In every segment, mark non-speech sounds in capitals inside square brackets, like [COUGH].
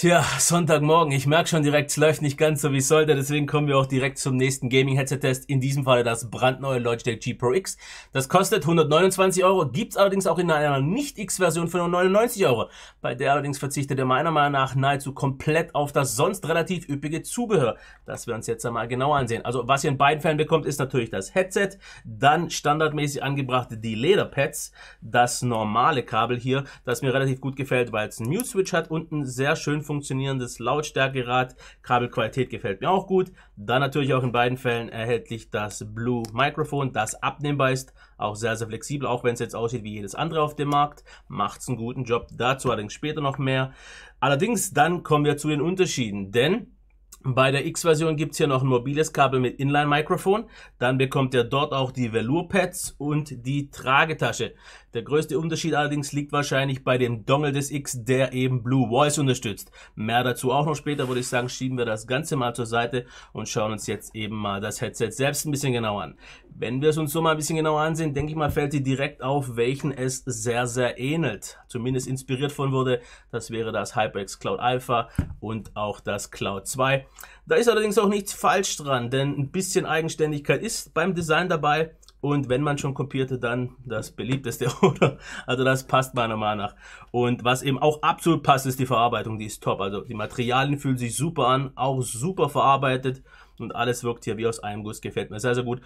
Tja, Sonntagmorgen. Ich merke schon direkt, es läuft nicht ganz so, wie es sollte. Deswegen kommen wir auch direkt zum nächsten Gaming-Headset-Test. In diesem Falle das brandneue Logitech G Pro X. Das kostet 129 Euro, gibt's allerdings auch in einer Nicht-X-Version für nur 99 Euro. Bei der allerdings verzichtet er meiner Meinung nach nahezu komplett auf das sonst relativ üppige Zubehör. Das wir uns jetzt einmal genauer ansehen. Also was ihr in beiden Fällen bekommt, ist natürlich das Headset. Dann standardmäßig angebrachte die Lederpads. Das normale Kabel hier, das mir relativ gut gefällt, weil es ein Mute-Switch hat Unten sehr schön funktionierendes Lautstärkerad. Kabelqualität gefällt mir auch gut. Dann natürlich auch in beiden Fällen erhältlich das Blue Mikrofon, das abnehmbar ist. Auch sehr, sehr flexibel, auch wenn es jetzt aussieht wie jedes andere auf dem Markt. Macht's einen guten Job. Dazu allerdings später noch mehr. Allerdings, dann kommen wir zu den Unterschieden, denn bei der X-Version gibt es hier noch ein mobiles Kabel mit Inline-Mikrofon. Dann bekommt ihr dort auch die Velour-Pads und die Tragetasche. Der größte Unterschied allerdings liegt wahrscheinlich bei dem Dongle des X, der eben Blue Voice unterstützt. Mehr dazu auch noch später, würde ich sagen, schieben wir das Ganze mal zur Seite und schauen uns jetzt eben mal das Headset selbst ein bisschen genauer an. Wenn wir es uns so mal ein bisschen genauer ansehen, denke ich mal, fällt dir direkt auf, welchen es sehr, sehr ähnelt. Zumindest inspiriert von wurde, das wäre das HyperX Cloud Alpha und auch das Cloud 2. Da ist allerdings auch nichts falsch dran, denn ein bisschen Eigenständigkeit ist beim Design dabei. Und wenn man schon kopierte, dann das beliebteste, [LAUGHS] oder? Also das passt meiner Meinung nach. Und was eben auch absolut passt, ist die Verarbeitung, die ist top. Also die Materialien fühlen sich super an, auch super verarbeitet und alles wirkt hier wie aus einem Guss, gefällt mir sehr, sehr gut.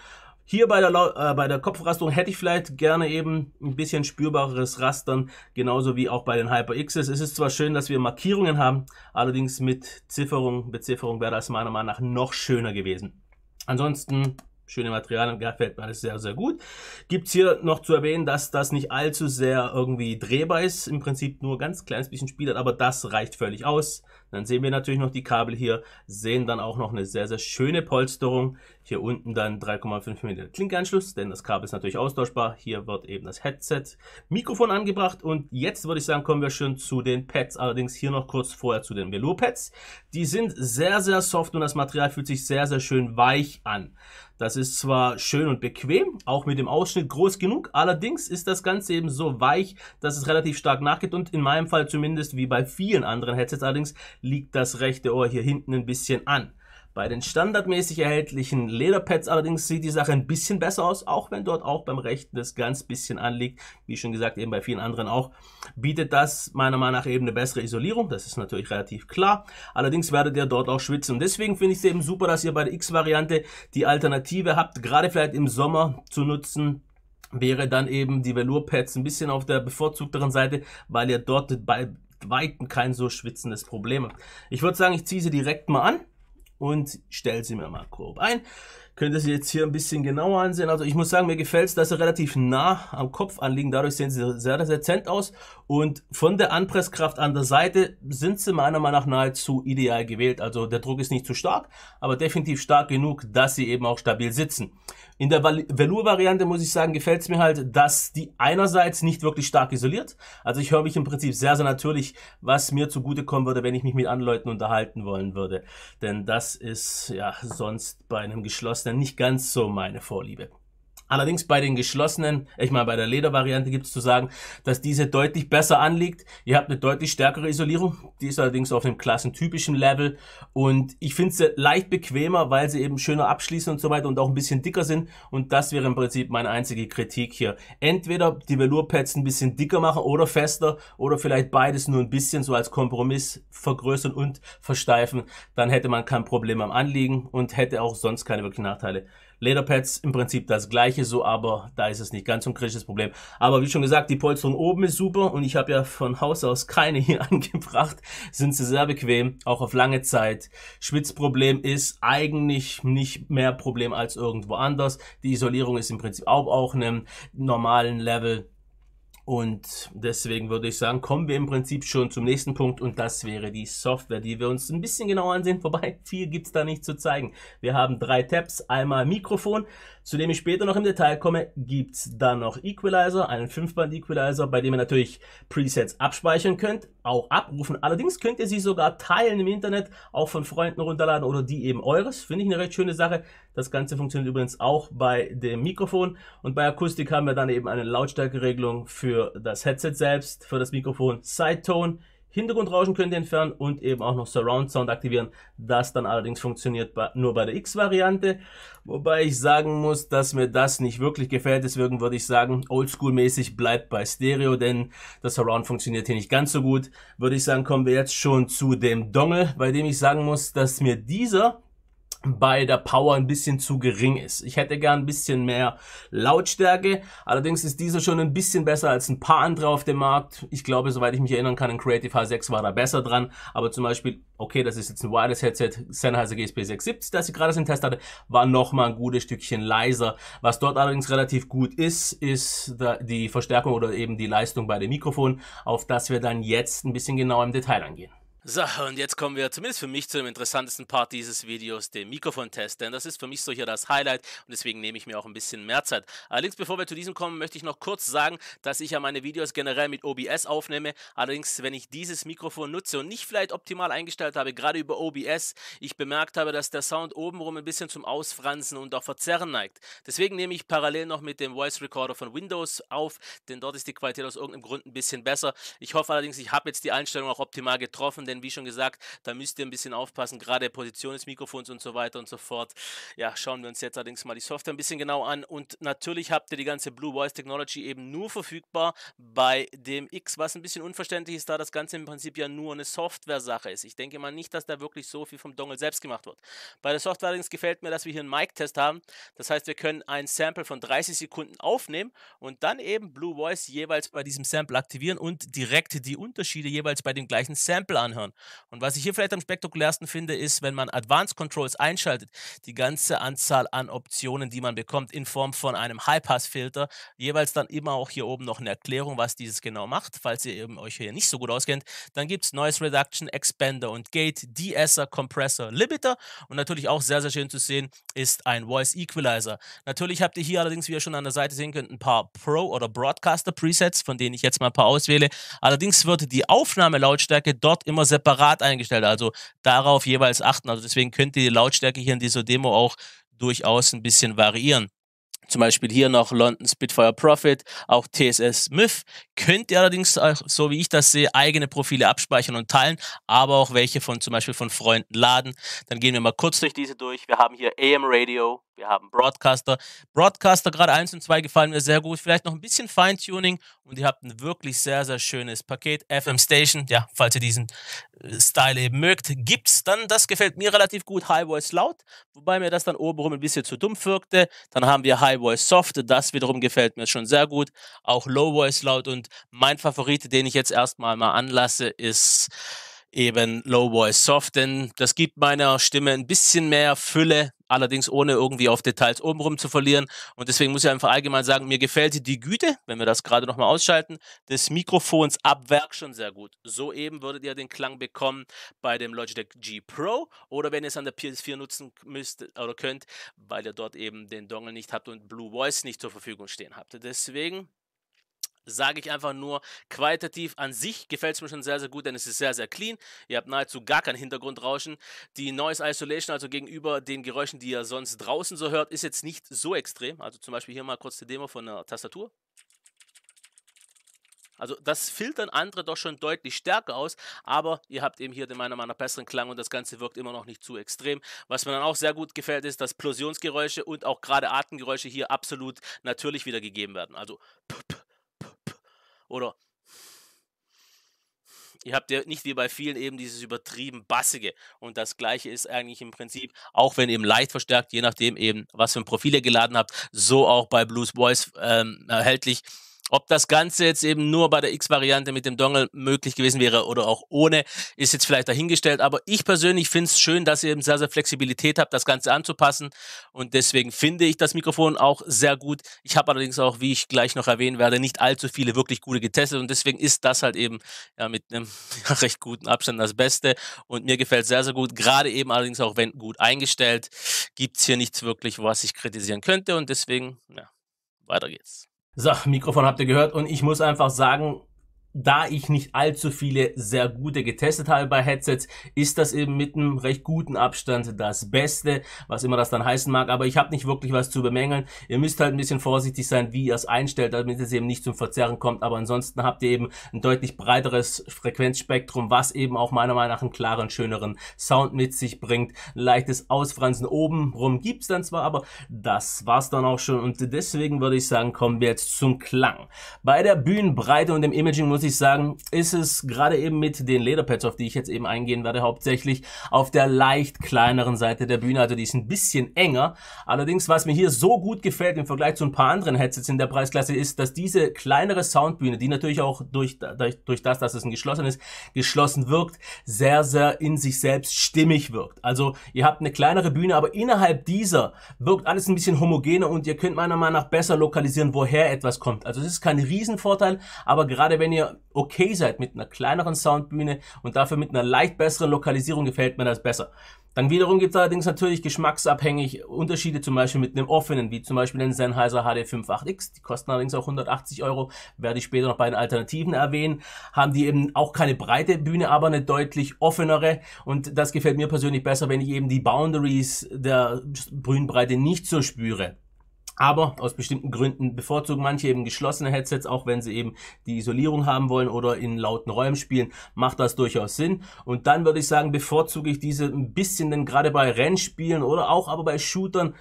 Hier bei der, äh, bei der Kopfrastung hätte ich vielleicht gerne eben ein bisschen spürbareres Rastern, genauso wie auch bei den HyperXs. Es ist zwar schön, dass wir Markierungen haben, allerdings mit Zifferung, Bezifferung wäre das meiner Meinung nach noch schöner gewesen. Ansonsten schöne Materialien, gefällt mir alles sehr, sehr gut. Gibt's hier noch zu erwähnen, dass das nicht allzu sehr irgendwie drehbar ist, im Prinzip nur ganz kleines bisschen spielert, aber das reicht völlig aus. Dann sehen wir natürlich noch die Kabel hier, sehen dann auch noch eine sehr, sehr schöne Polsterung. Hier unten dann 3,5 mm Klinkanschluss, denn das Kabel ist natürlich austauschbar. Hier wird eben das Headset Mikrofon angebracht und jetzt würde ich sagen, kommen wir schon zu den Pads. Allerdings hier noch kurz vorher zu den Velo Pads. Die sind sehr, sehr soft und das Material fühlt sich sehr, sehr schön weich an. Das ist zwar schön und bequem, auch mit dem Ausschnitt groß genug, allerdings ist das Ganze eben so weich, dass es relativ stark nachgeht und in meinem Fall zumindest wie bei vielen anderen Headsets allerdings liegt das rechte Ohr hier hinten ein bisschen an. Bei den standardmäßig erhältlichen Lederpads allerdings sieht die Sache ein bisschen besser aus, auch wenn dort auch beim rechten das ganz bisschen anliegt. Wie schon gesagt, eben bei vielen anderen auch, bietet das meiner Meinung nach eben eine bessere Isolierung. Das ist natürlich relativ klar. Allerdings werdet ihr dort auch schwitzen. Und deswegen finde ich es eben super, dass ihr bei der X-Variante die Alternative habt, gerade vielleicht im Sommer zu nutzen wäre dann eben die Velour-Pads ein bisschen auf der bevorzugteren Seite, weil ihr dort bei, Weitem kein so schwitzendes Problem. Ich würde sagen, ich ziehe sie direkt mal an und stelle sie mir mal grob ein. Könnt ihr sie jetzt hier ein bisschen genauer ansehen. Also ich muss sagen, mir gefällt es, dass sie relativ nah am Kopf anliegen. Dadurch sehen sie sehr dezent aus. Und von der Anpresskraft an der Seite sind sie meiner Meinung nach nahezu ideal gewählt. Also der Druck ist nicht zu stark, aber definitiv stark genug, dass sie eben auch stabil sitzen. In der Velour-Variante muss ich sagen, gefällt es mir halt, dass die einerseits nicht wirklich stark isoliert. Also ich höre mich im Prinzip sehr, sehr natürlich, was mir zugutekommen würde, wenn ich mich mit anderen Leuten unterhalten wollen würde. Denn das ist ja sonst bei einem geschlossenen nicht ganz so meine Vorliebe. Allerdings bei den geschlossenen, ich meine bei der Ledervariante gibt es zu sagen, dass diese deutlich besser anliegt. Ihr habt eine deutlich stärkere Isolierung, die ist allerdings auf einem klassentypischen Level und ich finde sie leicht bequemer, weil sie eben schöner abschließen und so weiter und auch ein bisschen dicker sind und das wäre im Prinzip meine einzige Kritik hier. Entweder die Velour-Pads ein bisschen dicker machen oder fester oder vielleicht beides nur ein bisschen so als Kompromiss vergrößern und versteifen, dann hätte man kein Problem am Anliegen und hätte auch sonst keine wirklichen Nachteile. Lederpads im Prinzip das gleiche so, aber da ist es nicht ganz so ein kritisches Problem. Aber wie schon gesagt, die Polsterung oben ist super und ich habe ja von Haus aus keine hier [LAUGHS] angebracht. Sind sie sehr bequem, auch auf lange Zeit. Schwitzproblem ist eigentlich nicht mehr Problem als irgendwo anders. Die Isolierung ist im Prinzip auch auf einem normalen Level und deswegen würde ich sagen, kommen wir im Prinzip schon zum nächsten Punkt und das wäre die Software, die wir uns ein bisschen genauer ansehen. Vorbei, viel gibt's da nicht zu zeigen. Wir haben drei Tabs, einmal Mikrofon, zu dem ich später noch im Detail komme, gibt's dann noch Equalizer, einen 5-Band-Equalizer, bei dem ihr natürlich Presets abspeichern könnt, auch abrufen. Allerdings könnt ihr sie sogar teilen im Internet, auch von Freunden runterladen oder die eben eures. Finde ich eine recht schöne Sache. Das Ganze funktioniert übrigens auch bei dem Mikrofon. Und bei Akustik haben wir dann eben eine Lautstärkeregelung für das Headset selbst, für das Mikrofon Sidetone Hintergrundrauschen könnt ihr entfernen und eben auch noch Surround Sound aktivieren. Das dann allerdings funktioniert nur bei der X-Variante. Wobei ich sagen muss, dass mir das nicht wirklich gefällt. Deswegen würde ich sagen, oldschool-mäßig bleibt bei Stereo, denn das Surround funktioniert hier nicht ganz so gut. Würde ich sagen, kommen wir jetzt schon zu dem Dongle, bei dem ich sagen muss, dass mir dieser bei der Power ein bisschen zu gering ist. Ich hätte gern ein bisschen mehr Lautstärke. Allerdings ist dieser schon ein bisschen besser als ein paar andere auf dem Markt. Ich glaube, soweit ich mich erinnern kann, ein Creative H6 war da besser dran. Aber zum Beispiel, okay, das ist jetzt ein Wireless Headset, Sennheiser GSP 670, das ich gerade im Test hatte, war nochmal ein gutes Stückchen leiser. Was dort allerdings relativ gut ist, ist die Verstärkung oder eben die Leistung bei dem Mikrofon, auf das wir dann jetzt ein bisschen genauer im Detail angehen. So, und jetzt kommen wir zumindest für mich zu dem interessantesten Part dieses Videos, dem Mikrofon-Test, denn das ist für mich so hier das Highlight und deswegen nehme ich mir auch ein bisschen mehr Zeit. Allerdings, bevor wir zu diesem kommen, möchte ich noch kurz sagen, dass ich ja meine Videos generell mit OBS aufnehme. Allerdings, wenn ich dieses Mikrofon nutze und nicht vielleicht optimal eingestellt habe, gerade über OBS, ich bemerkt habe, dass der Sound obenrum ein bisschen zum Ausfransen und auch Verzerren neigt. Deswegen nehme ich parallel noch mit dem Voice Recorder von Windows auf, denn dort ist die Qualität aus irgendeinem Grund ein bisschen besser. Ich hoffe allerdings, ich habe jetzt die Einstellung auch optimal getroffen, denn wie schon gesagt, da müsst ihr ein bisschen aufpassen, gerade Position des Mikrofons und so weiter und so fort. Ja, schauen wir uns jetzt allerdings mal die Software ein bisschen genau an und natürlich habt ihr die ganze Blue Voice Technology eben nur verfügbar bei dem X, was ein bisschen unverständlich ist, da das Ganze im Prinzip ja nur eine Software-Sache ist. Ich denke mal nicht, dass da wirklich so viel vom Dongle selbst gemacht wird. Bei der Software allerdings gefällt mir, dass wir hier einen Mic-Test haben. Das heißt, wir können ein Sample von 30 Sekunden aufnehmen und dann eben Blue Voice jeweils bei diesem Sample aktivieren und direkt die Unterschiede jeweils bei dem gleichen Sample anhören anhören. Und was ich hier vielleicht am spektakulärsten finde, ist, wenn man Advanced Controls einschaltet, die ganze Anzahl an Optionen, die man bekommt, in Form von einem High-Pass-Filter, jeweils dann immer auch hier oben noch eine Erklärung, was dieses genau macht. Falls ihr eben euch hier nicht so gut auskennt, dann gibt es Noise Reduction, Expander und Gate, De-Esser, Compressor, Limiter und natürlich auch sehr, sehr schön zu sehen ist ein Voice Equalizer. Natürlich habt ihr hier allerdings, wie ihr schon an der Seite sehen könnt, ein paar Pro- oder Broadcaster-Presets, von denen ich jetzt mal ein paar auswähle. Allerdings wird die Aufnahmelautstärke dort immer sehr separat eingestellt. Also darauf jeweils achten. Also deswegen könnt ihr die Lautstärke hier in dieser Demo auch durchaus ein bisschen variieren. Zum Beispiel hier noch London Spitfire Profit, auch TSS Myth. Könnt ihr allerdings, so wie ich das sehe, eigene Profile abspeichern und teilen, aber auch welche von zum Beispiel von Freunden laden. Dann gehen wir mal kurz durch diese durch. Wir haben hier AM Radio, wir haben Broadcaster. Broadcaster gerade 1 und 2 gefallen mir sehr gut. Vielleicht noch ein bisschen Feintuning und ihr habt ein wirklich sehr, sehr schönes Paket. FM Station, ja, falls ihr diesen äh, Style eben mögt, gibt's dann. Das gefällt mir relativ gut. High Voice Loud, wobei mir das dann obenrum ein bisschen zu dumpf wirkte. Dann haben wir High Voice Soft, das wiederum gefällt mir schon sehr gut. Auch Low Voice Loud und mein Favorit, den ich jetzt erstmal mal anlasse, ist eben Low Voice Soft, denn das gibt meiner Stimme ein bisschen mehr Fülle, allerdings ohne irgendwie auf Details obenrum zu verlieren. Und deswegen muss ich einfach allgemein sagen, mir gefällt die Güte, wenn wir das gerade nochmal ausschalten, des Mikrofons ab Werk schon sehr gut. Soeben würdet ihr den Klang bekommen bei dem Logitech G Pro oder wenn ihr es an der PS4 nutzen müsst oder könnt, weil ihr dort eben den Dongle nicht habt und Blue Voice nicht zur Verfügung stehen habt. Deswegen sage ich einfach nur, qualitativ an sich gefällt es mir schon sehr, sehr gut, denn es ist sehr, sehr clean. Ihr habt nahezu gar kein Hintergrundrauschen. Die Noise Isolation, also gegenüber den Geräuschen, die ihr sonst draußen so hört, ist jetzt nicht so extrem. Also zum Beispiel hier mal kurz die Demo von der Tastatur. Also das filtern andere doch schon deutlich stärker aus, aber ihr habt eben hier den meiner Meinung nach besseren Klang und das Ganze wirkt immer noch nicht zu extrem. Was mir dann auch sehr gut gefällt, ist, dass Plosionsgeräusche und auch gerade Atemgeräusche hier absolut natürlich wiedergegeben werden. Also ppp, oder ihr habt ja nicht wie bei vielen eben dieses übertrieben bassige. Und das gleiche ist eigentlich im Prinzip, auch wenn eben leicht verstärkt, je nachdem eben, was für ein Profil ihr geladen habt, so auch bei Blues Boys ähm, erhältlich. Ob das Ganze jetzt eben nur bei der X-Variante mit dem Dongle möglich gewesen wäre oder auch ohne, ist jetzt vielleicht dahingestellt. Aber ich persönlich finde es schön, dass ihr eben sehr, sehr Flexibilität habt, das Ganze anzupassen. Und deswegen finde ich das Mikrofon auch sehr gut. Ich habe allerdings auch, wie ich gleich noch erwähnen werde, nicht allzu viele wirklich gute getestet. Und deswegen ist das halt eben ja, mit einem [LAUGHS] recht guten Abstand das Beste. Und mir gefällt es sehr, sehr gut. Gerade eben allerdings auch, wenn gut eingestellt, gibt es hier nichts wirklich, was ich kritisieren könnte. Und deswegen, ja, weiter geht's. So, Mikrofon habt ihr gehört und ich muss einfach sagen, da ich nicht allzu viele sehr gute getestet habe bei Headsets, ist das eben mit einem recht guten Abstand das Beste, was immer das dann heißen mag. Aber ich habe nicht wirklich was zu bemängeln. Ihr müsst halt ein bisschen vorsichtig sein, wie ihr es einstellt, damit es eben nicht zum Verzerren kommt. Aber ansonsten habt ihr eben ein deutlich breiteres Frequenzspektrum, was eben auch meiner Meinung nach einen klaren, schöneren Sound mit sich bringt. Ein leichtes Ausfransen oben rum gibt's dann zwar, aber das war's dann auch schon. Und deswegen würde ich sagen, kommen wir jetzt zum Klang. Bei der Bühnenbreite und dem Imaging muss ich sagen, ist es gerade eben mit den Lederpads, auf die ich jetzt eben eingehen werde, hauptsächlich auf der leicht kleineren Seite der Bühne. Also die ist ein bisschen enger. Allerdings, was mir hier so gut gefällt im Vergleich zu ein paar anderen Headsets in der Preisklasse, ist, dass diese kleinere Soundbühne, die natürlich auch durch, durch, durch das, dass es ein geschlossenes, geschlossen wirkt, sehr, sehr in sich selbst stimmig wirkt. Also ihr habt eine kleinere Bühne, aber innerhalb dieser wirkt alles ein bisschen homogener und ihr könnt meiner Meinung nach besser lokalisieren, woher etwas kommt. Also es ist kein Riesenvorteil, aber gerade wenn ihr okay seid mit einer kleineren Soundbühne und dafür mit einer leicht besseren Lokalisierung, gefällt mir das besser. Dann wiederum gibt es allerdings natürlich geschmacksabhängig Unterschiede, zum Beispiel mit einem offenen, wie zum Beispiel den Sennheiser HD58X. Die kosten allerdings auch 180 Euro, werde ich später noch bei den Alternativen erwähnen. Haben die eben auch keine breite Bühne, aber eine deutlich offenere. Und das gefällt mir persönlich besser, wenn ich eben die Boundaries der Bühnenbreite nicht so spüre. Aber aus bestimmten Gründen bevorzugen manche eben geschlossene Headsets, auch wenn sie eben die Isolierung haben wollen oder in lauten Räumen spielen, macht das durchaus Sinn. Und dann würde ich sagen, bevorzuge ich diese ein bisschen, denn gerade bei Rennspielen oder auch aber bei Shootern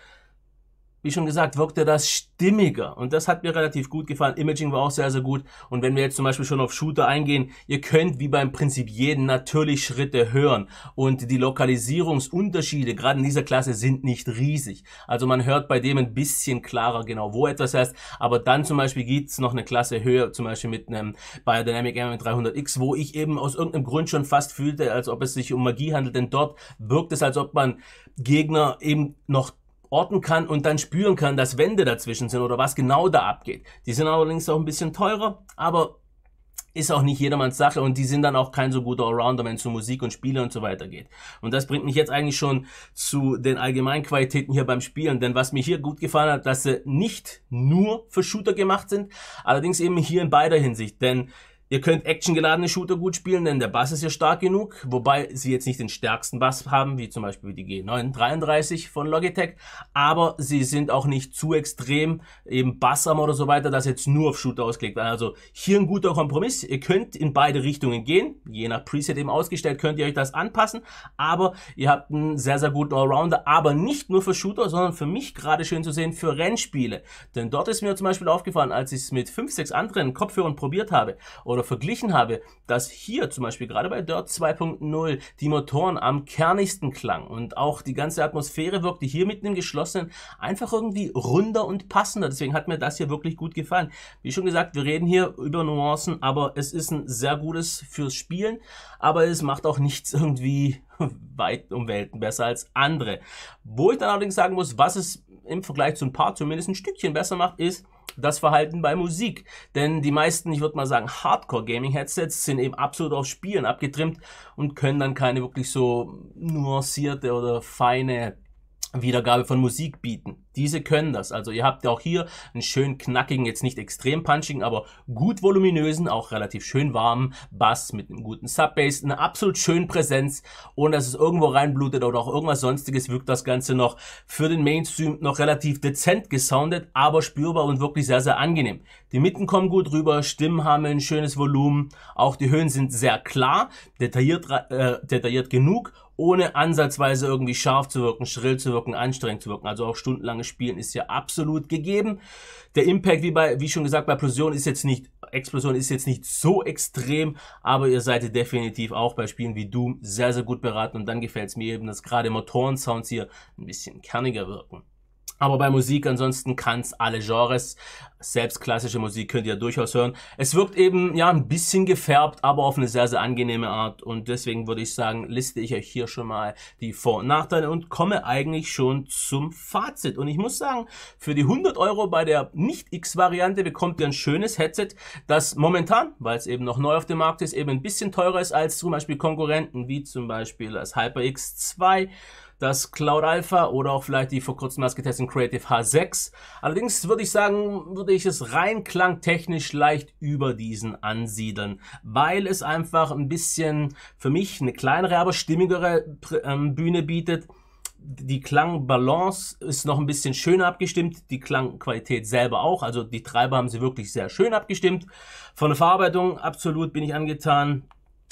wie schon gesagt, wirkte das stimmiger. Und das hat mir relativ gut gefallen. Imaging war auch sehr, sehr gut. Und wenn wir jetzt zum Beispiel schon auf Shooter eingehen, ihr könnt wie beim Prinzip jeden natürlich Schritte hören. Und die Lokalisierungsunterschiede, gerade in dieser Klasse, sind nicht riesig. Also man hört bei dem ein bisschen klarer genau, wo etwas heißt. Aber dann zum Beispiel gibt's noch eine Klasse höher, zum Beispiel mit einem Biodynamic MM300X, wo ich eben aus irgendeinem Grund schon fast fühlte, als ob es sich um Magie handelt. Denn dort wirkt es, als ob man Gegner eben noch orten kann und dann spüren kann, dass Wände dazwischen sind oder was genau da abgeht. Die sind allerdings auch ein bisschen teurer, aber ist auch nicht jedermanns Sache und die sind dann auch kein so guter Allrounder, wenn es um Musik und Spiele und so weiter geht. Und das bringt mich jetzt eigentlich schon zu den allgemeinen Qualitäten hier beim Spielen, denn was mir hier gut gefallen hat, dass sie nicht nur für Shooter gemacht sind, allerdings eben hier in beider Hinsicht, denn Ihr könnt actiongeladene Shooter gut spielen, denn der Bass ist ja stark genug, wobei sie jetzt nicht den stärksten Bass haben, wie zum Beispiel die G933 von Logitech, aber sie sind auch nicht zu extrem, eben Bassarm oder so weiter, dass jetzt nur auf Shooter ausgelegt werden. Also hier ein guter Kompromiss. Ihr könnt in beide Richtungen gehen, je nach Preset eben ausgestellt, könnt ihr euch das anpassen, aber ihr habt einen sehr, sehr guten Allrounder, aber nicht nur für Shooter, sondern für mich gerade schön zu sehen, für Rennspiele. Denn dort ist mir zum Beispiel aufgefallen, als ich es mit 5, 6 anderen Kopfhörern probiert habe oder aber verglichen habe, dass hier zum Beispiel gerade bei Dirt 2.0 die Motoren am kernigsten klangen und auch die ganze Atmosphäre wirkte hier mit einem geschlossenen einfach irgendwie runder und passender. Deswegen hat mir das hier wirklich gut gefallen. Wie schon gesagt, wir reden hier über Nuancen, aber es ist ein sehr gutes fürs Spielen, aber es macht auch nichts irgendwie [LAUGHS] weit um Welten besser als andere. Wo ich dann allerdings sagen muss, was es im Vergleich zu ein paar zumindest ein Stückchen besser macht, ist, das Verhalten bei Musik. Denn die meisten, ich würde mal sagen, Hardcore-Gaming-Headsets sind eben absolut auf Spielen abgetrimmt und können dann keine wirklich so nuancierte oder feine Wiedergabe von Musik bieten. Diese können das. Also ihr habt ja auch hier einen schön knackigen, jetzt nicht extrem punchigen, aber gut voluminösen, auch relativ schön warmen Bass mit einem guten Subbass, eine absolut schönen Präsenz, ohne dass es irgendwo reinblutet oder auch irgendwas sonstiges, wirkt das Ganze noch für den Mainstream noch relativ dezent gesoundet, aber spürbar und wirklich sehr, sehr angenehm. Die Mitten kommen gut rüber, Stimmen haben ein schönes Volumen, auch die Höhen sind sehr klar, detailliert, äh, detailliert genug ohne ansatzweise irgendwie scharf zu wirken, schrill zu wirken, anstrengend zu wirken. Also auch stundenlanges Spielen ist ja absolut gegeben. Der Impact, wie bei, wie schon gesagt, bei Plosion ist jetzt nicht, Explosion ist jetzt nicht so extrem, aber ihr seid definitiv auch bei Spielen wie Doom sehr, sehr gut beraten und dann gefällt es mir eben, dass gerade Motorensounds hier ein bisschen kerniger wirken. Aber bei Musik ansonsten kann's alle Genres, selbst klassische Musik könnt ihr durchaus hören. Es wirkt eben ja ein bisschen gefärbt, aber auf eine sehr, sehr angenehme Art. Und deswegen würde ich sagen, liste ich euch hier schon mal die Vor- und Nachteile und komme eigentlich schon zum Fazit. Und ich muss sagen, für die 100 Euro bei der Nicht-X-Variante bekommt ihr ein schönes Headset, das momentan, weil es eben noch neu auf dem Markt ist, eben ein bisschen teurer ist als zum Beispiel Konkurrenten, wie zum Beispiel das HyperX 2 das Cloud Alpha oder auch vielleicht die vor kurzem erst getesteten Creative H6. Allerdings würde ich sagen, würde ich es rein klangtechnisch leicht über diesen ansiedeln, weil es einfach ein bisschen für mich eine kleinere, aber stimmigere ähm, Bühne bietet die Klangbalance ist noch ein bisschen schöner abgestimmt, die Klangqualität selber auch, also die Treiber haben sie wirklich sehr schön abgestimmt. Von der Verarbeitung absolut bin ich angetan,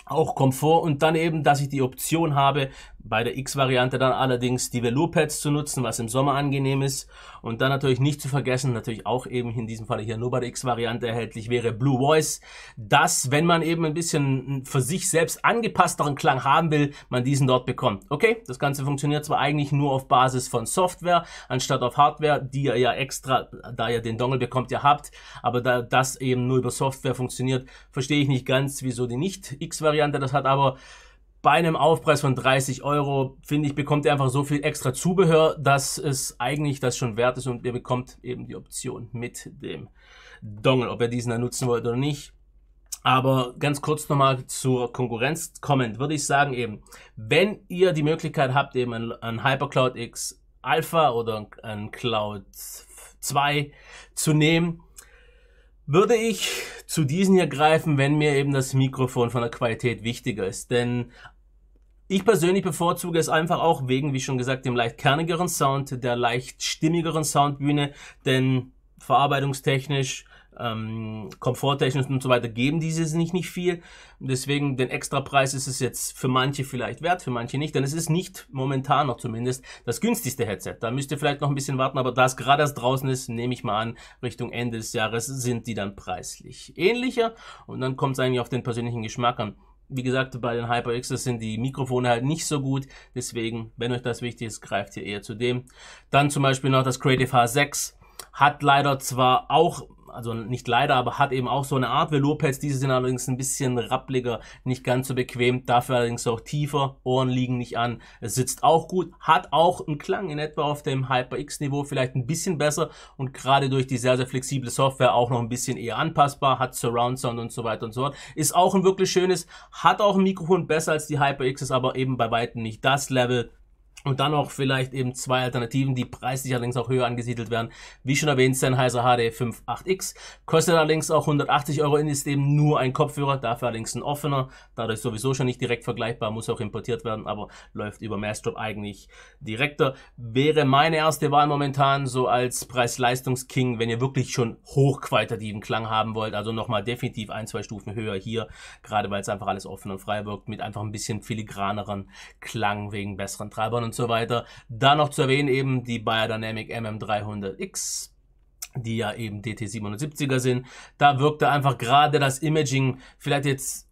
auch Komfort und dann eben, dass ich die Option habe, bei der X-Variante dann allerdings die Velour-Pads zu nutzen, was im Sommer angenehm ist. Und dann natürlich nicht zu vergessen, natürlich auch eben in diesem Fall hier nur bei der X-Variante erhältlich wäre Blue Voice. Das, wenn man eben ein bisschen für sich selbst angepassteren Klang haben will, man diesen dort bekommt. Okay, das Ganze funktioniert zwar eigentlich nur auf Basis von Software, anstatt auf Hardware, die ihr ja extra, da ihr den Dongle bekommt, ja habt. Aber da das eben nur über Software funktioniert, verstehe ich nicht ganz, wieso die Nicht-X-Variante das hat. Aber bei einem Aufpreis von 30 Euro, finde ich, bekommt ihr einfach so viel extra Zubehör, dass es eigentlich das schon wert ist und ihr bekommt eben die Option mit dem Dongle, ob ihr diesen dann nutzen wollt oder nicht. Aber ganz kurz nochmal zur Konkurrenz kommend, würde ich sagen eben, wenn ihr die Möglichkeit habt, eben ein HyperCloud X Alpha oder ein Cloud 2 zu nehmen, würde ich zu diesen hier greifen, wenn mir eben das Mikrofon von der Qualität wichtiger ist. Denn ich persönlich bevorzuge es einfach auch wegen, wie schon gesagt, dem leicht kernigeren Sound, der leicht stimmigeren Soundbühne, denn verarbeitungstechnisch, ähm, komforttechnisch und so weiter geben diese nicht, nicht viel. Deswegen den Extrapreis ist es jetzt für manche vielleicht wert, für manche nicht, denn es ist nicht momentan noch zumindest das günstigste Headset. Da müsst ihr vielleicht noch ein bisschen warten, aber da es gerade erst draußen ist, nehme ich mal an, Richtung Ende des Jahres sind die dann preislich ähnlicher und dann kommt es eigentlich auf den persönlichen Geschmack an. Wie gesagt, bei den HyperXs sind die Mikrofone halt nicht so gut. Deswegen, wenn euch das wichtig ist, greift ihr eher zu dem. Dann zum Beispiel noch das Creative H6. Hat leider zwar auch also nicht leider, aber hat eben auch so eine Art Velourpads. Diese sind allerdings ein bisschen rappliger, nicht ganz so bequem, dafür allerdings auch tiefer. Ohren liegen nicht an. Es sitzt auch gut, hat auch einen Klang in etwa auf dem HyperX-Niveau, vielleicht ein bisschen besser und gerade durch die sehr, sehr flexible Software auch noch ein bisschen eher anpassbar, hat Surround Sound und so weiter und so fort. Ist auch ein wirklich schönes, hat auch ein Mikrofon besser als die HyperX, ist aber eben bei weitem nicht das Level, und dann auch vielleicht eben zwei Alternativen, die preislich allerdings auch höher angesiedelt werden. Wie schon erwähnt, Sennheiser HD 58X. Kostet allerdings auch 180 Euro, und ist eben nur ein Kopfhörer, dafür allerdings ein offener. Dadurch sowieso schon nicht direkt vergleichbar, muss auch importiert werden, aber läuft über Mastrop eigentlich direkter. Wäre meine erste Wahl momentan so als Preis-Leistungs-King, wenn ihr wirklich schon hochqualitativen Klang haben wollt. Also nochmal definitiv ein, zwei Stufen höher hier, gerade weil es einfach alles offen und frei wirkt, mit einfach ein bisschen filigraneren Klang wegen besseren Treibern und so weiter. Da noch zu erwähnen eben die Biodynamic MM300X, die ja eben DT77er sind. Da wirkte einfach gerade das Imaging vielleicht jetzt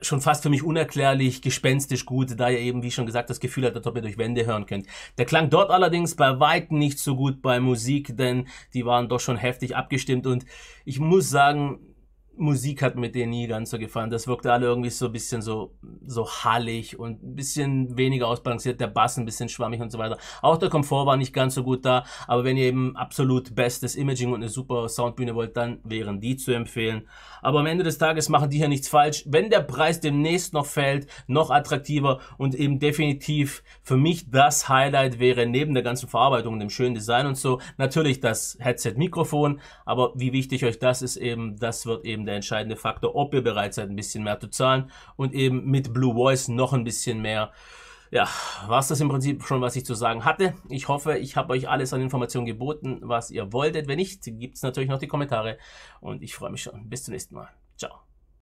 schon fast für mich unerklärlich, gespenstisch gut, da ihr eben, wie schon gesagt, das Gefühl hattet, ob ihr durch Wände hören könnt. Der klang dort allerdings bei weitem nicht so gut bei Musik, denn die waren doch schon heftig abgestimmt und ich muss sagen, Musik hat mir denen nie ganz so gefallen. Das wirkte alle irgendwie so ein bisschen so, so hallig und ein bisschen weniger ausbalanciert, der Bass ein bisschen schwammig und so weiter. Auch der Komfort war nicht ganz so gut da, aber wenn ihr eben absolut bestes Imaging und eine super Soundbühne wollt, dann wären die zu empfehlen. Aber am Ende des Tages machen die hier nichts falsch. Wenn der Preis demnächst noch fällt, noch attraktiver und eben definitiv für mich das Highlight wäre, neben der ganzen Verarbeitung und dem schönen Design und so, natürlich das Headset-Mikrofon, aber wie wichtig euch das ist eben, das wird eben der entscheidende Faktor, ob ihr bereit seid, ein bisschen mehr zu zahlen und eben mit Blue Voice noch ein bisschen mehr ja, war es das im Prinzip schon, was ich zu sagen hatte. Ich hoffe, ich habe euch alles an Informationen geboten, was ihr wolltet. Wenn nicht, gibt es natürlich noch die Kommentare und ich freue mich schon. Bis zum nächsten Mal. Ciao.